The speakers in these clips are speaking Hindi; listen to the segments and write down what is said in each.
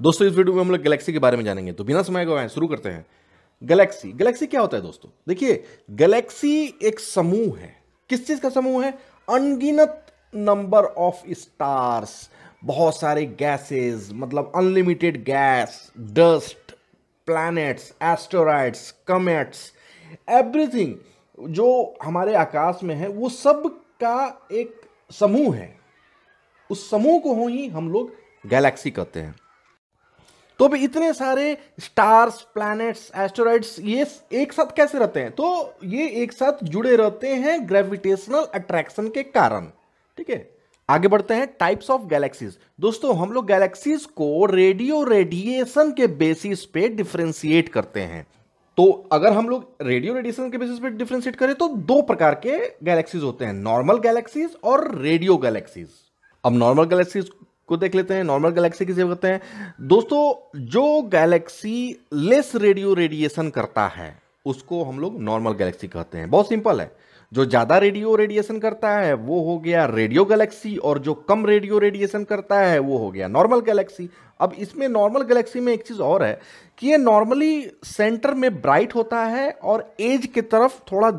दोस्तों इस वीडियो में हम लोग गैलेक्सी के बारे में जानेंगे तो बिना समय गवाए शुरू करते हैं गैलेक्सी गैलेक्सी क्या होता है दोस्तों देखिए गैलेक्सी एक समूह है किस चीज़ का समूह है अनगिनत नंबर ऑफ स्टार्स बहुत सारे गैसेस मतलब unlimited gas dust planets asteroids comets everything जो हमारे आकाश में है वो सब का एक समूह है उस समूह को ही हम लोग गैलेक्सी कहते हैं तो अभी इतने सारे स्टार्स प्लैनेट्स एस्टोराइड्स ये एक साथ कैसे रहते हैं तो ये एक साथ जुड़े रहते हैं ग्रेविटेशनल अट्रैक्शन के कारण ठीक है आगे बढ़ते हैं टाइप्स ऑफ गैलेक्सीज दोस्तों हम लोग गैलेक्सीज को रेडियो रेडिएशन के बेसिस पे डिफ्रेंशिएट करते हैं तो अगर हम लोग रेडियो रेडिएशन के बेसिस पे डिफ्रेंशिएट करें तो दो प्रकार के गैलेक्सीज होते हैं नॉर्मल गैलेक्सीज और रेडियो गैलेक्सीज अब नॉर्मल गैलेक्सीज को देख लेते हैं नॉर्मल गैलेक्सी किसे कहते हैं दोस्तों जो गैलेक्सी लेस रेडियो रेडिएशन करता है उसको हम लोग नॉर्मल गैलेक्सी कहते हैं बहुत सिंपल है जो ज़्यादा रेडियो रेडिएशन करता है वो हो गया रेडियो गैलेक्सी और जो कम रेडियो रेडिएशन करता है वो हो गया नॉर्मल गैलेक्सी अब इसमें नॉर्मल गैलेक्सी में एक चीज़ और है कि ये नॉर्मली सेंटर में ब्राइट होता है और एज की तरफ थोड़ा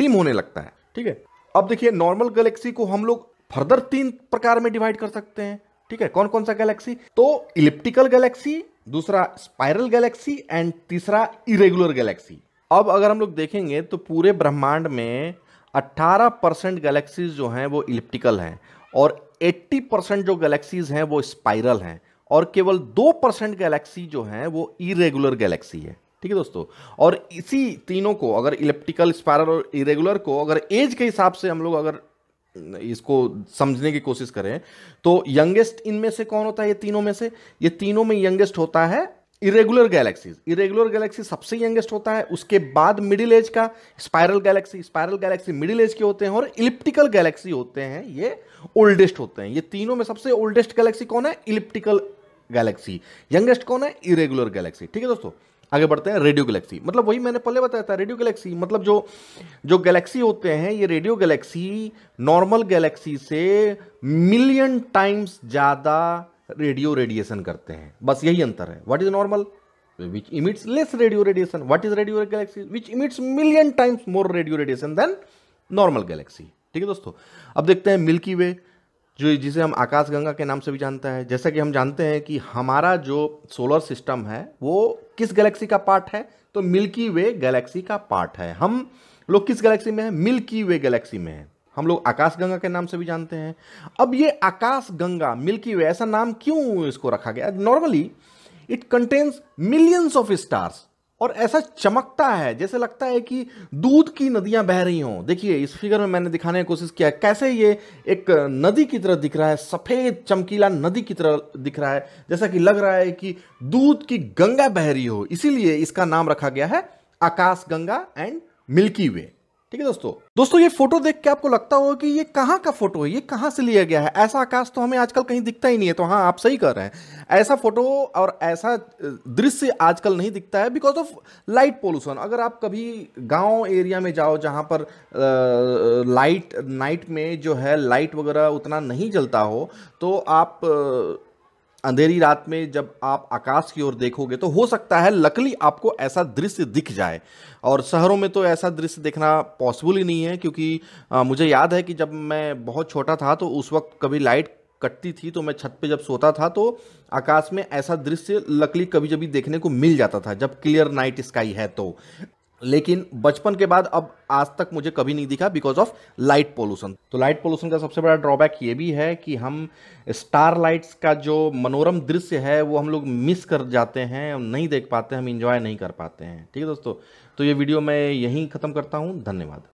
डिम होने लगता है ठीक है अब देखिए नॉर्मल गैलेक्सी को हम लोग फर्दर तीन प्रकार में डिवाइड कर सकते हैं ठीक है कौन कौन सा गैलेक्सी तो इलिप्टिकल गैलेक्सी दूसरा स्पाइरल गैलेक्सी एंड तीसरा इरेगुलर गैलेक्सी अब अगर हम लोग देखेंगे तो पूरे ब्रह्मांड में 18 परसेंट गैलेक्सीज जो हैं वो इलिप्टिकल हैं और 80 परसेंट जो गैलेक्सीज हैं वो स्पाइरल हैं और केवल 2 परसेंट गैलेक्सी जो हैं वो इरेगुलर गैलेक्सी है ठीक है दोस्तों और इसी तीनों को अगर इलेप्टिकल स्पायरल और इरेगुलर को अगर एज के हिसाब से हम लोग अगर इसको समझने की कोशिश करें तो यंगेस्ट इनमें से कौन होता है ये तीनों में से ये तीनों में यंगेस्ट होता है इरेगुलर गैलेक्सीज इरेगुलर गैलेक्सी सबसे यंगेस्ट होता है उसके बाद मिडिल एज का spiral galaxy spiral galaxy middle age के होते हैं और इलिप्टिकल गैलेक्सी होते हैं ये ओल्डेस्ट होते हैं ये तीनों में सबसे ओल्डेस्ट गैलेक्सी कौन है इलिप्टिकल गैलेक्सी यंगेस्ट कौन है इरेगुलर गैलेक्सी ठीक है दोस्तों आगे बढ़ते हैं रेडियो गैलेक्सी मतलब वही मैंने पहले बताया था रेडियो गैलेक्सी मतलब जो जो गैलेक्सी होते हैं ये रेडियो गैलेक्सी नॉर्मल गैलेक्सी से मिलियन टाइम्स ज़्यादा रेडियो रेडिएशन करते हैं बस यही अंतर है what is normal which emits less radio radiation what is radio galaxy which emits million times more radio radiation than normal galaxy ठीक है दोस्तों अब देखते हैं मिल्की वे जो जिसे हम आकाशगंगा के नाम से भी जानते हैं जैसा कि हम जानते हैं कि हमारा जो सोलर सिस्टम है वो किस गैलेक्सी का पार्ट है तो मिल्की वे गैलेक्सी का पार्ट है हम लोग किस गैलेक्सी में है मिल्की वे गैलेक्सी में है हम लोग आकाशगंगा के नाम से भी जानते हैं अब ये आकाशगंगा मिल्की वे ऐसा नाम क्यों इसको रखा गया normally it contains millions of stars और ऐसा चमकता है जैसे लगता है कि दूध की नदियां बह रही हों देखिए इस फिगर में मैंने दिखाने की कोशिश किया कैसे ये एक नदी की तरह दिख रहा है सफ़ेद चमकीला नदी की तरह दिख रहा है जैसा कि लग रहा है कि दूध की गंगा बह रही हो इसीलिए इसका नाम रखा गया है आकाश गंगा एंड मिल्की वे ठीक है दोस्तों दोस्तों ये फोटो देख के आपको लगता होगा कि ये कहाँ का फोटो है ये कहाँ से लिया गया है ऐसा आकाश तो हमें आजकल कहीं दिखता ही नहीं है तो हाँ आप सही कर रहे हैं ऐसा फोटो और ऐसा दृश्य आजकल नहीं दिखता है बिकॉज ऑफ लाइट पोल्यूशन अगर आप कभी गांव एरिया में जाओ जहाँ पर आ, लाइट नाइट में जो है लाइट वगैरह उतना नहीं जलता हो तो आप आ, अंधेरी रात में जब आप आकाश की ओर देखोगे तो हो सकता है लकली आपको ऐसा दृश्य दिख जाए और शहरों में तो ऐसा दृश्य देखना पॉसिबल ही नहीं है क्योंकि आ, मुझे याद है कि जब मैं बहुत छोटा था तो उस वक्त कभी लाइट कटती थी तो मैं छत पे जब सोता था तो आकाश में ऐसा दृश्य लकली कभी कभी देखने को मिल जाता था जब क्लियर नाइट स्काई है तो लेकिन बचपन के बाद अब आज तक मुझे कभी नहीं दिखा बिकॉज ऑफ लाइट पोल्यूशन तो लाइट पोल्यूशन का सबसे बड़ा ड्रॉबैक ये भी है कि हम स्टार लाइट्स का जो मनोरम दृश्य है वो हम लोग मिस कर जाते हैं नहीं देख पाते हम इंजॉय नहीं कर पाते हैं ठीक है दोस्तों तो ये वीडियो मैं यहीं ख़त्म करता हूँ धन्यवाद